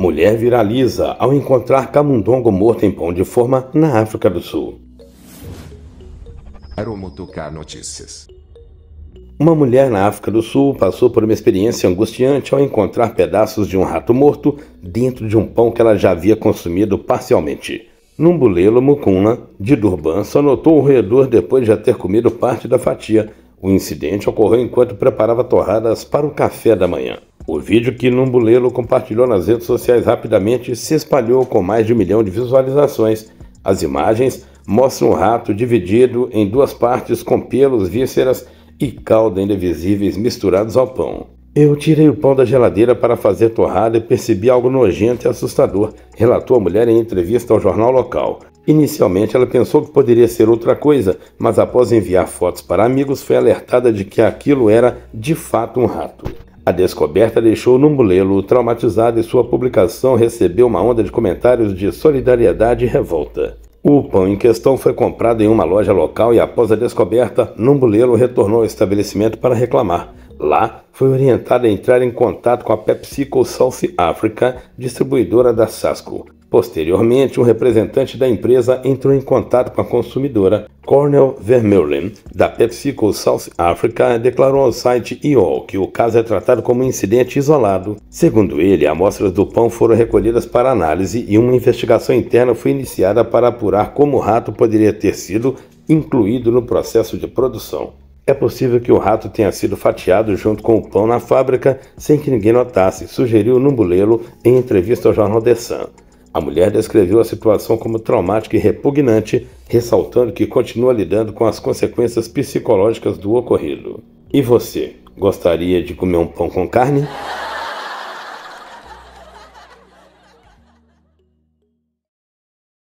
Mulher viraliza ao encontrar camundongo morto em pão de forma na África do Sul. Aromotocar Notícias. Uma mulher na África do Sul passou por uma experiência angustiante ao encontrar pedaços de um rato morto dentro de um pão que ela já havia consumido parcialmente. Numbulelo Mukuna, de Durban, só notou o roedor depois de já ter comido parte da fatia. O incidente ocorreu enquanto preparava torradas para o café da manhã. O vídeo que Numbulelo compartilhou nas redes sociais rapidamente se espalhou com mais de um milhão de visualizações. As imagens mostram um rato dividido em duas partes com pelos, vísceras e calda visíveis misturados ao pão. Eu tirei o pão da geladeira para fazer torrada e percebi algo nojento e assustador, relatou a mulher em entrevista ao jornal local. Inicialmente, ela pensou que poderia ser outra coisa, mas após enviar fotos para amigos, foi alertada de que aquilo era de fato um rato. A descoberta deixou Numbulelo traumatizado e sua publicação recebeu uma onda de comentários de solidariedade e revolta. O pão em questão foi comprado em uma loja local e, após a descoberta, Numbulelo retornou ao estabelecimento para reclamar. Lá, foi orientado a entrar em contato com a PepsiCo South Africa, distribuidora da Sasco. Posteriormente, um representante da empresa entrou em contato com a consumidora Cornel Vermeulen, da PepsiCo South Africa, declarou ao site IOL que o caso é tratado como um incidente isolado. Segundo ele, amostras do pão foram recolhidas para análise e uma investigação interna foi iniciada para apurar como o rato poderia ter sido incluído no processo de produção. É possível que o rato tenha sido fatiado junto com o pão na fábrica sem que ninguém notasse, sugeriu Numbulelo em entrevista ao jornal The Sun. A mulher descreveu a situação como traumática e repugnante, ressaltando que continua lidando com as consequências psicológicas do ocorrido. E você, gostaria de comer um pão com carne?